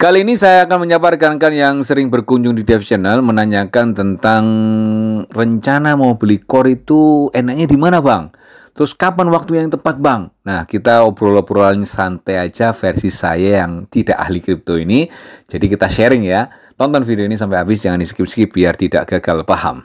Kali ini saya akan menyaparkan kan yang sering berkunjung di Dev Channel menanyakan tentang rencana mau beli core itu enaknya di mana bang? Terus kapan waktu yang tepat bang? Nah kita obrol-obrolan santai aja versi saya yang tidak ahli kripto ini. Jadi kita sharing ya. Tonton video ini sampai habis jangan di skip-skip biar tidak gagal paham.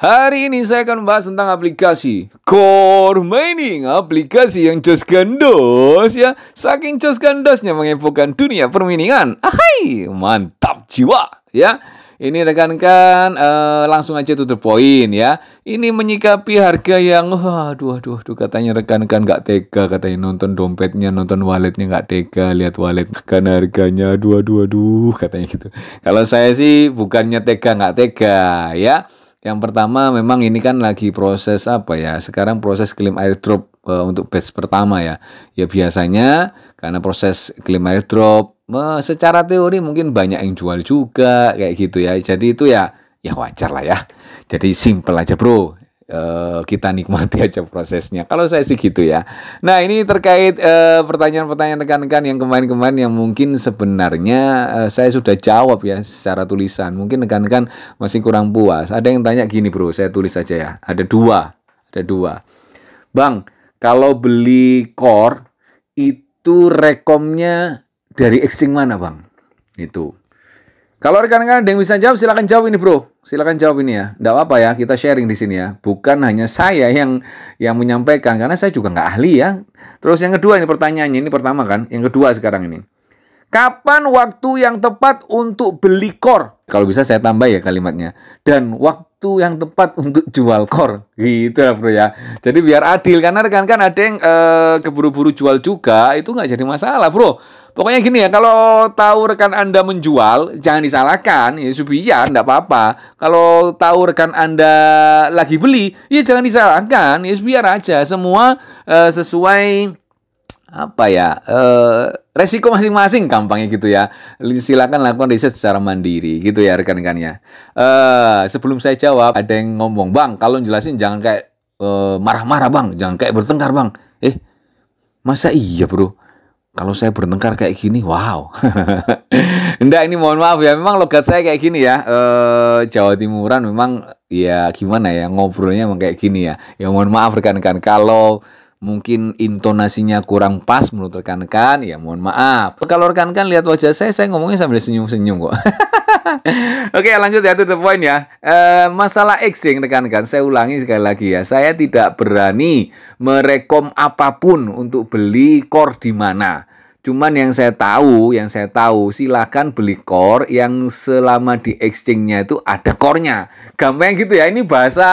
Hari ini saya akan membahas tentang aplikasi Core Mining, aplikasi yang jos gandos ya. Saking jos gandosnya mengepokkan dunia perminingan. Ahai, mantap jiwa ya. Ini rekan-rekan uh, langsung aja to the ya. Ini menyikapi harga yang wah aduh aduh aduh katanya rekan-rekan gak tega katanya nonton dompetnya, nonton walletnya gak tega lihat wallet karena harganya aduh aduh aduh katanya gitu. Kalau saya sih bukannya tega gak tega ya yang pertama memang ini kan lagi proses apa ya? Sekarang proses klaim airdrop e, eh, untuk batch pertama ya. Ya biasanya karena proses klaim airdrop e, eh, secara teori mungkin banyak yang jual juga kayak gitu ya. Jadi itu ya ya wajar lah ya. Jadi simple aja bro. Eh, kita nikmati aja prosesnya. Kalau saya sih gitu ya. Nah ini terkait pertanyaan eh, pertanyaan-pertanyaan rekan-rekan yang kemarin-kemarin yang mungkin sebenarnya uh, saya sudah jawab ya secara tulisan. Mungkin rekan-rekan masih kurang puas. Ada yang tanya gini bro, saya tulis aja ya. Ada dua, ada dua. Bang, kalau beli core itu rekomnya dari exchange mana bang? Itu. Kalau rekan-rekan ada yang bisa jawab, silakan jawab ini bro. silakan jawab ini ya. Tidak apa-apa ya, kita sharing di sini ya. Bukan hanya saya yang yang menyampaikan, karena saya juga nggak ahli ya. Terus yang kedua ini pertanyaannya, ini pertama kan. Yang kedua sekarang ini. Kapan waktu yang tepat untuk beli kor? Kalau bisa saya tambah ya kalimatnya. Dan waktu waktu yang tepat untuk jual kor gitu lah bro ya jadi biar adil karena rekan kan ada yang e, keburu-buru jual juga itu nggak jadi masalah bro pokoknya gini ya kalau tahu rekan anda menjual jangan disalahkan ya supaya nggak apa-apa kalau tahu rekan anda lagi beli ya jangan disalahkan ya biar aja semua e, sesuai apa ya eh, resiko masing-masing gampangnya gitu ya silakan lakukan riset secara mandiri gitu ya rekan-rekannya eh, sebelum saya jawab ada yang ngomong bang kalau jelasin jangan kayak eh, marah-marah uh, bang jangan kayak bertengkar bang eh masa iya bro kalau saya bertengkar kayak gini wow Enggak ini mohon maaf ya memang logat saya kayak gini ya eh, Jawa Timuran memang ya gimana ya ngobrolnya memang kayak gini ya ya mohon maaf rekan-rekan kalau mungkin intonasinya kurang pas menurut rekan-rekan, ya mohon maaf. Kalau rekan-rekan lihat wajah saya, saya ngomongnya sambil senyum-senyum kok. Oke, lanjut ya to the point ya. E, masalah Xing rekan-rekan, saya ulangi sekali lagi ya. Saya tidak berani merekom apapun untuk beli core di mana Cuman yang saya tahu, yang saya tahu silahkan beli core yang selama di exchange-nya itu ada core-nya. Gampang gitu ya. Ini bahasa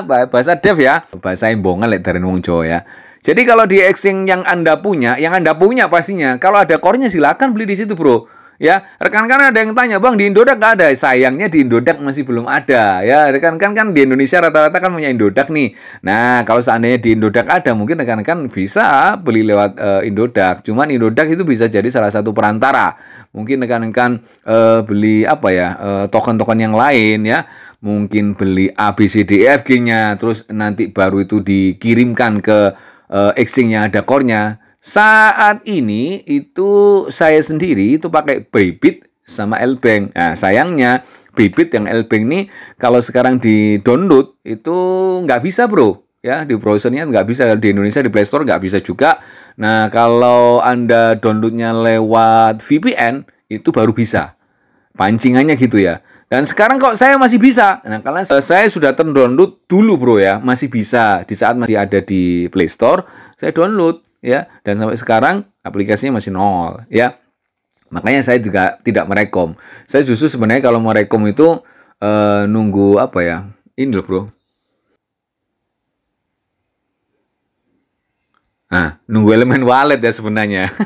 apa? Bahasa dev ya. Bahasa imbongan lek dari wong Jawa ya. Jadi kalau di exchange yang Anda punya, yang Anda punya pastinya, kalau ada core-nya silahkan beli di situ, Bro. Ya, rekan-rekan ada yang tanya, Bang, di Indodak nggak ada. Sayangnya di Indodak masih belum ada. Ya, rekan-rekan kan di Indonesia rata-rata kan punya Indodak nih. Nah, kalau seandainya di Indodak ada, mungkin rekan-rekan bisa beli lewat uh, eh, Indodak. Cuman Indodak itu bisa jadi salah satu perantara. Mungkin rekan-rekan uh, beli apa ya, token eh, token-token yang lain ya mungkin beli ABCDFG-nya, e, terus nanti baru itu dikirimkan ke uh, exchange-nya ada core-nya. Saat ini itu saya sendiri itu pakai Bybit sama elbank Nah, sayangnya Bybit yang elbank ini kalau sekarang di download itu nggak bisa bro ya di browsernya nggak bisa di Indonesia di Play Store nggak bisa juga nah kalau anda downloadnya lewat VPN itu baru bisa pancingannya gitu ya dan sekarang kok saya masih bisa nah karena eh, saya sudah terdownload dulu bro ya masih bisa di saat masih ada di Play Store saya download ya dan sampai sekarang aplikasinya masih nol ya makanya saya juga tidak merekom saya justru sebenarnya kalau merekom itu e, nunggu apa ya ini loh bro Nah, nunggu elemen wallet ya sebenarnya.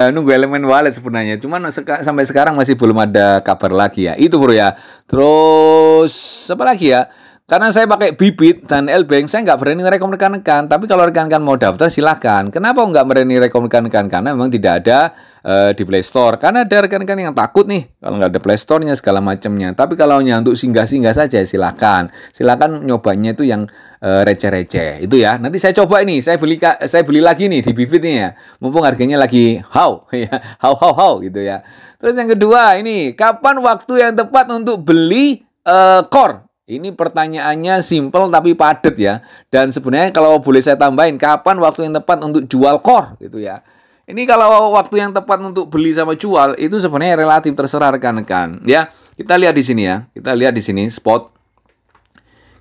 Eh, nunggu elemen wallet sebenarnya. Cuman seka sampai sekarang masih belum ada kabar lagi ya. Itu bro ya. Terus apa lagi ya? Karena saya pakai Bibit dan elbeng saya nggak berani merekomendasikan. Tapi kalau rekan-rekan mau daftar, silahkan. Kenapa nggak berani rekom Karena memang tidak ada uh, di Play Store. Karena ada rekan-rekan yang takut nih, kalau nggak ada Play Store-nya segala macamnya. Tapi kalau hanya untuk singgah-singgah saja, silahkan. Silahkan nyobanya itu yang eh, receh-receh. Itu ya. Nanti saya coba ini, saya beli saya beli lagi nih di bibitnya. ya. Mumpung harganya lagi how, ya. how, how, how gitu ya. Terus yang kedua ini, kapan waktu yang tepat untuk beli uh, core ini pertanyaannya simple tapi padat ya. Dan sebenarnya kalau boleh saya tambahin, kapan waktu yang tepat untuk jual core gitu ya. Ini kalau waktu yang tepat untuk beli sama jual itu sebenarnya relatif terserah rekan-rekan ya. Kita lihat di sini ya. Kita lihat di sini spot.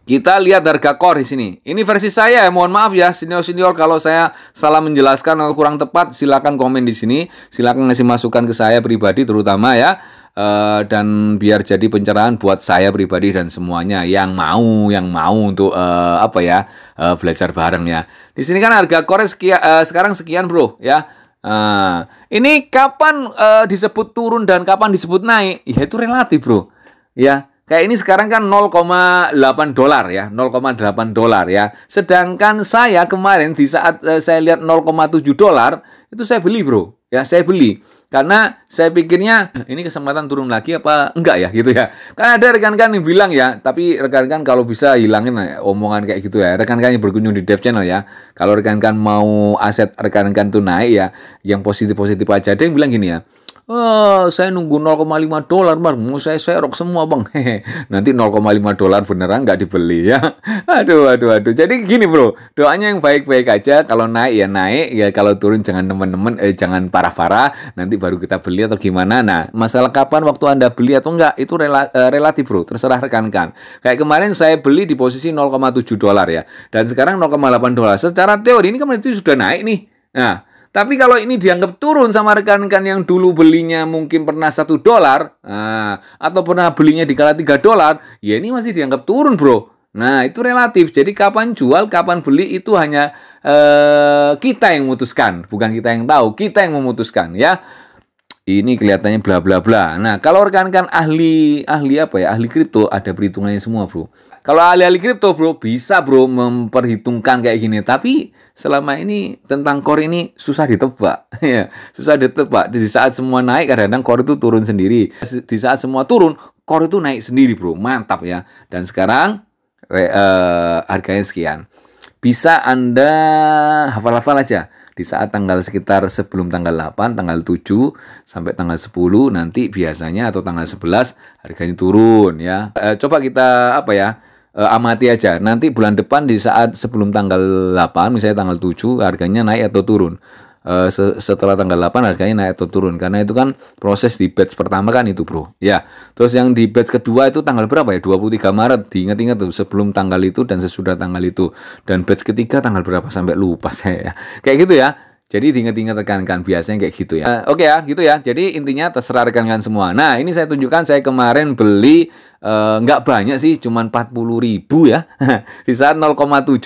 Kita lihat harga core di sini. Ini versi saya ya, mohon maaf ya senior-senior kalau saya salah menjelaskan atau kurang tepat silakan komen di sini, silakan ngasih masukan ke saya pribadi terutama ya. Eh, dan biar jadi pencerahan buat saya pribadi dan semuanya yang mau yang mau untuk uh, apa ya uh, belajar bareng ya. Di sini kan harga korek sekian, uh, sekarang sekian bro ya. Uh, ini kapan uh, disebut turun dan kapan disebut naik? Ya itu relatif bro ya Kayak ini sekarang kan 0,8 dolar ya, 0,8 dolar ya. Sedangkan saya kemarin di saat eh, saya lihat 0,7 dolar, itu saya beli bro, ya saya beli. Karena saya pikirnya eh, ini kesempatan turun lagi apa enggak ya gitu ya. Karena ada rekan-rekan yang bilang ya, tapi rekan-rekan kalau bisa hilangin ya, omongan kayak gitu ya. Rekan-rekan yang berkunjung di Dev Channel ya. Kalau rekan-rekan mau aset rekan-rekan itu naik ya, yang positif-positif aja. Ada yang bilang gini ya, Oh, saya nunggu 0,5 dolar bang, mau saya serok semua bang. Nanti 0,5 dolar beneran nggak dibeli ya. Aduh, aduh, aduh. Jadi gini bro, doanya yang baik-baik aja. Kalau naik ya naik, ya kalau turun jangan teman-teman, eh, jangan parah-parah. Nanti baru kita beli atau gimana. Nah, masalah kapan waktu anda beli atau enggak itu rela, eh, relatif bro, terserah rekan-rekan. Kayak kemarin saya beli di posisi 0,7 dolar ya, dan sekarang 0,8 dolar. Secara teori ini kemarin kan itu sudah naik nih. Nah, tapi kalau ini dianggap turun sama rekan-rekan yang dulu belinya mungkin pernah satu dolar, nah, atau pernah belinya di kala tiga dolar, ya ini masih dianggap turun bro. Nah itu relatif. Jadi kapan jual, kapan beli itu hanya eh, kita yang memutuskan, bukan kita yang tahu, kita yang memutuskan ya ini kelihatannya bla bla bla. Nah, kalau rekan-rekan ahli ahli apa ya? Ahli kripto ada perhitungannya semua, Bro. Kalau ahli-ahli kripto, Bro, bisa, Bro, memperhitungkan kayak gini. Tapi selama ini tentang core ini susah ditebak, ya. susah ditebak. Di saat semua naik kadang-kadang core itu turun sendiri. Di saat semua turun, core itu naik sendiri, Bro. Mantap ya. Dan sekarang re, uh, harganya sekian. Bisa Anda hafal-hafal aja di saat tanggal sekitar sebelum tanggal 8, tanggal 7 sampai tanggal 10 nanti biasanya atau tanggal 11 harganya turun ya. E, coba kita apa ya? E, amati aja. Nanti bulan depan di saat sebelum tanggal 8 misalnya tanggal 7 harganya naik atau turun. Eh, setelah tanggal 8 harganya naik atau turun karena itu kan proses di batch pertama kan itu bro ya terus yang di batch kedua itu tanggal berapa ya 23 Maret diingat-ingat tuh sebelum tanggal itu dan sesudah tanggal itu dan batch ketiga tanggal berapa sampai lupa saya ya. kayak gitu ya jadi diingat-ingat rekan-rekan kan, biasanya kayak gitu ya. Uh, Oke okay ya, gitu ya. Jadi intinya terserah rekan-rekan semua. Nah, ini saya tunjukkan saya kemarin beli eh, nggak uh, banyak sih, cuman puluh ribu ya. Di saat 0,7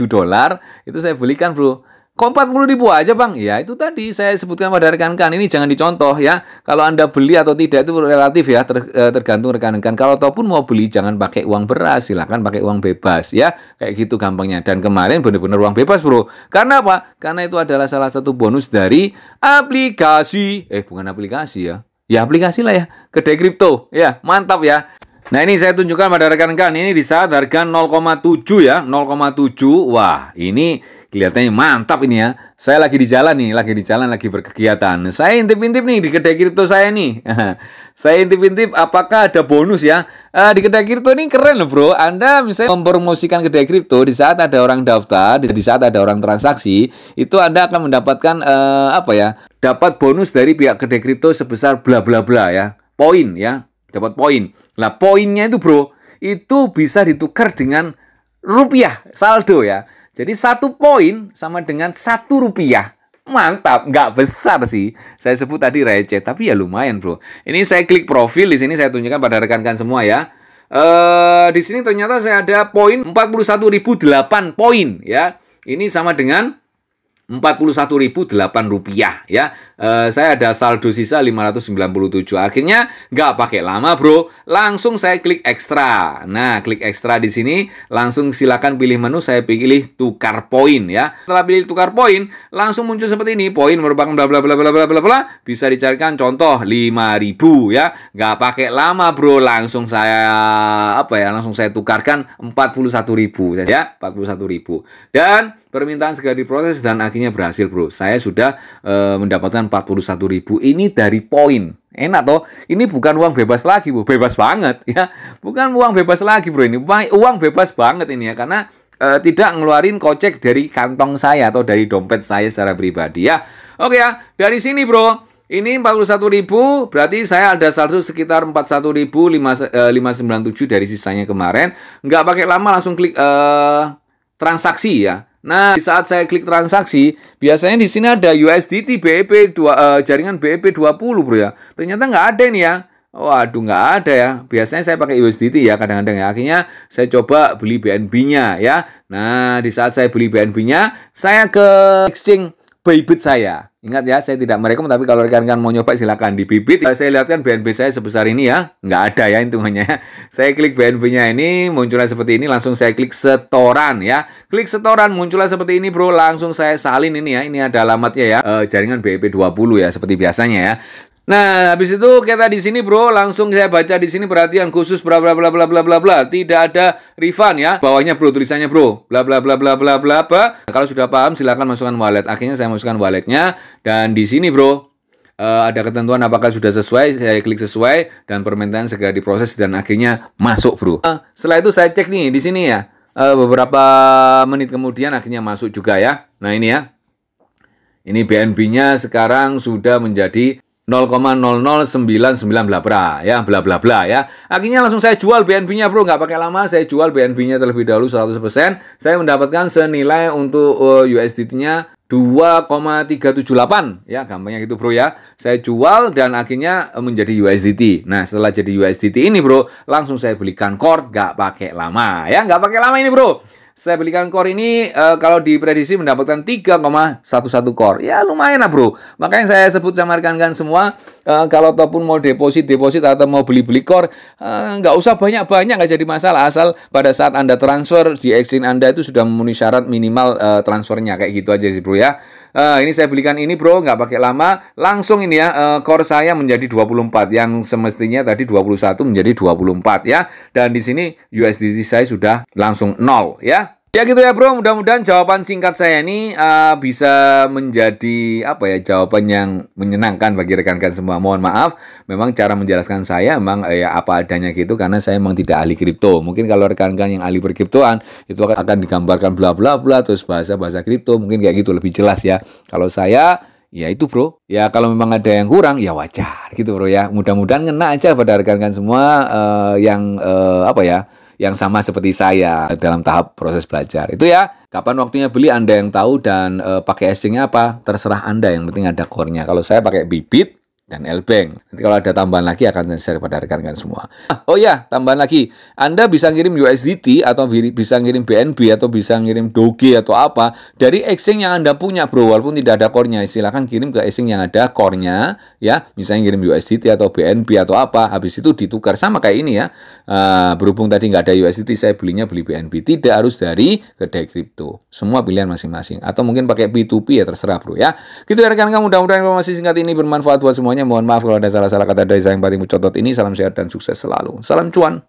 dolar itu saya belikan bro. Kok 40 ribu aja bang? Ya itu tadi saya sebutkan pada rekan-rekan ini jangan dicontoh ya. Kalau anda beli atau tidak itu relatif ya ter, eh, tergantung rekan-rekan. Kalau ataupun mau beli jangan pakai uang beras, silahkan pakai uang bebas ya. Kayak gitu gampangnya. Dan kemarin benar-benar uang bebas bro. Karena apa? Karena itu adalah salah satu bonus dari aplikasi. Eh bukan aplikasi ya. Ya aplikasi lah ya. Kedai kripto. Ya mantap ya. Nah ini saya tunjukkan pada rekan-rekan ini di saat harga 0,7 ya 0,7 wah ini kelihatannya mantap ini ya saya lagi di jalan nih lagi di jalan lagi berkegiatan saya intip-intip nih di kedai kripto saya nih saya intip-intip apakah ada bonus ya uh, di kedai kripto ini keren loh bro Anda misalnya mempromosikan kedai kripto di saat ada orang daftar di saat ada orang transaksi itu Anda akan mendapatkan uh, apa ya dapat bonus dari pihak kedai kripto sebesar bla bla bla ya poin ya dapat poin. lah poinnya itu bro, itu bisa ditukar dengan rupiah saldo ya. Jadi satu poin sama dengan satu rupiah. Mantap, nggak besar sih. Saya sebut tadi receh, tapi ya lumayan bro. Ini saya klik profil di sini saya tunjukkan pada rekan-rekan semua ya. Eh, di sini ternyata saya ada poin 41.008 poin ya. Ini sama dengan 41.008 rupiah ya. E, saya ada saldo sisa 597. Akhirnya nggak pakai lama bro, langsung saya klik ekstra. Nah, klik ekstra di sini langsung silakan pilih menu saya pilih tukar poin ya. Setelah pilih tukar poin, langsung muncul seperti ini. Poin merupakan bla bla bla bla bla bla bla bisa dicarikan contoh 5.000 ya. Nggak pakai lama bro, langsung saya apa ya, langsung saya tukarkan 41.000 saja, ya. 41.000. Dan Permintaan segera diproses dan akhirnya berhasil, Bro. Saya sudah uh, mendapatkan ribu ini dari poin. Enak toh? Ini bukan uang bebas lagi, Bu. Bebas banget ya. Bukan uang bebas lagi, Bro. Ini uang bebas banget ini ya karena uh, tidak ngeluarin kocek dari kantong saya atau dari dompet saya secara pribadi ya. Oke ya, dari sini, Bro. Ini ribu. berarti saya ada saldo sekitar ribu 41.597 eh, dari sisanya kemarin. Nggak pakai lama langsung klik uh, transaksi ya. Nah, di saat saya klik transaksi, biasanya di sini ada USDT BEP 2 uh, eh, jaringan BEP 20, Bro ya. Ternyata nggak ada nih ya. Waduh, nggak ada ya. Biasanya saya pakai USDT ya kadang-kadang ya. Akhirnya saya coba beli BNB-nya ya. Nah, di saat saya beli BNB-nya, saya ke exchange bibit saya. Ingat ya, saya tidak merekom, tapi kalau rekan-rekan mau nyoba silakan di bibit. Eh, saya lihatkan kan BNB saya sebesar ini ya, nggak ada ya hitungannya. Saya klik BNB-nya ini, munculnya seperti ini, langsung saya klik setoran ya. Klik setoran, munculnya seperti ini bro, langsung saya salin ini ya. Ini ada alamatnya ya, eh, e, jaringan dua 20 ya, seperti biasanya ya. Nah, habis itu kita di sini bro, langsung saya baca di sini perhatian khusus bla bla bla bla bla bla bla. Tidak ada refund ya. Bawahnya bro tulisannya bro. Bla bla bla bla bla bla bla. Nah, kalau sudah paham silahkan masukkan wallet. Akhirnya saya masukkan walletnya dan di sini bro uh, ada ketentuan apakah sudah sesuai, saya klik sesuai dan permintaan segera diproses dan akhirnya masuk, Bro. Uh, setelah itu saya cek nih di sini ya. Uh, beberapa menit kemudian akhirnya masuk juga ya. Nah, ini ya. Ini BNB-nya sekarang sudah menjadi 0,009 bla bla ya bla bla bla ya akhirnya langsung saya jual BNB-nya bro nggak pakai lama saya jual BNB-nya terlebih dahulu 100% saya mendapatkan senilai untuk eh, USDT-nya 2,378 ya gampangnya gitu bro ya saya jual dan akhirnya eh, menjadi USDT nah setelah jadi USDT ini bro langsung saya belikan core nggak pakai lama ya nggak pakai lama ini bro saya belikan core ini e, kalau diprediksi mendapatkan 3,11 core. Ya lumayan lah bro. Makanya saya sebut sama rekan-rekan semua e, kalau ataupun mau deposit deposit atau mau beli-beli core e, nggak usah banyak-banyak nggak jadi masalah asal pada saat Anda transfer di exchange Anda itu sudah memenuhi syarat minimal e, transfernya kayak gitu aja sih bro ya uh, ini saya belikan ini bro nggak pakai lama langsung ini ya uh, core saya menjadi 24 yang semestinya tadi 21 menjadi 24 ya dan di sini USDT saya sudah langsung nol ya Ya gitu ya bro, mudah-mudahan jawaban singkat saya ini uh, bisa menjadi apa ya jawaban yang menyenangkan bagi rekan-rekan semua. Mohon maaf, memang cara menjelaskan saya memang eh, ya apa adanya gitu karena saya memang tidak ahli kripto. Mungkin kalau rekan-rekan yang ahli berkriptoan itu akan, akan digambarkan bla bla bla terus bahasa-bahasa kripto mungkin kayak gitu lebih jelas ya. Kalau saya ya itu bro ya kalau memang ada yang kurang ya wajar gitu bro ya mudah-mudahan ngena aja pada rekan-rekan semua uh, yang uh, apa ya yang sama seperti saya dalam tahap proses belajar. Itu ya, kapan waktunya beli Anda yang tahu dan e, pakai asingnya apa, terserah Anda yang penting ada core-nya. Kalau saya pakai bibit, dan Elbank. Nanti kalau ada tambahan lagi akan saya share pada rekan-rekan semua. Ah, oh ya, tambahan lagi. Anda bisa ngirim USDT atau bisa ngirim BNB atau bisa ngirim Doge atau apa dari exchange yang Anda punya, Bro. Walaupun tidak ada core-nya, silakan kirim ke exchange yang ada core-nya ya. Misalnya ngirim USDT atau BNB atau apa, habis itu ditukar sama kayak ini ya. Uh, berhubung tadi nggak ada USDT, saya belinya beli BNB. Tidak harus dari kedai kripto. Semua pilihan masing-masing atau mungkin pakai P2P ya terserah, Bro ya. Gitu ya, rekan-rekan, mudah-mudahan informasi singkat ini bermanfaat buat semuanya mohon maaf kalau ada salah-salah kata dari saya yang paling mencotot ini. Salam sehat dan sukses selalu. Salam cuan.